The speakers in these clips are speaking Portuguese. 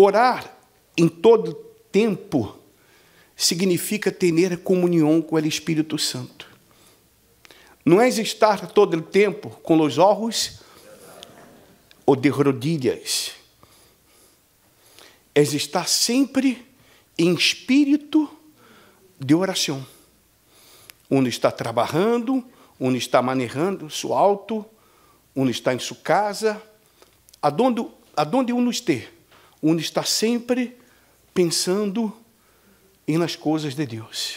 Orar em todo tempo significa ter comunhão com o Espírito Santo. Não é estar todo o tempo com os olhos ou de rodilhas, É estar sempre em espírito de oração. Onde está trabalhando, onde está manejando seu alto, onde está em sua casa, aonde, aonde um nos ter onde está sempre pensando nas coisas de Deus,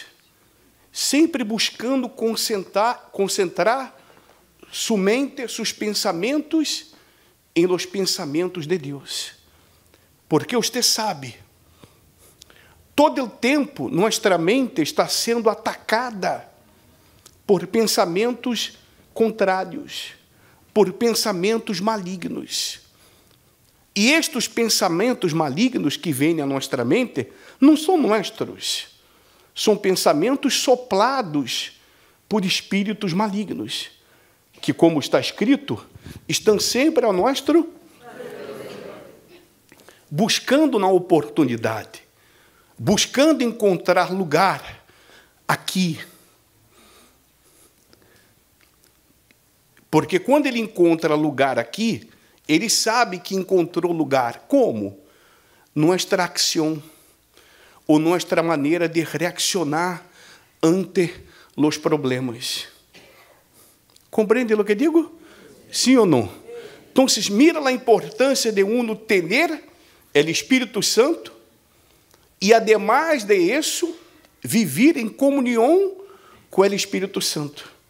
sempre buscando concentrar, concentrar somente seus pensamentos em los pensamentos de Deus, porque você sabe, todo o tempo nossa mente está sendo atacada por pensamentos contrários, por pensamentos malignos. E estes pensamentos malignos que vêm à nossa mente não são nossos, são pensamentos soplados por espíritos malignos, que, como está escrito, estão sempre ao nosso buscando na oportunidade, buscando encontrar lugar aqui. Porque quando ele encontra lugar aqui, ele sabe que encontrou lugar. Como? nossa ação ou nossa maneira de reaccionar ante os problemas. Compreende o que digo? Sim ou não? Então, mira a importância de uno tener o Espírito Santo e, ademais de isso, viver em comunhão com o Espírito Santo.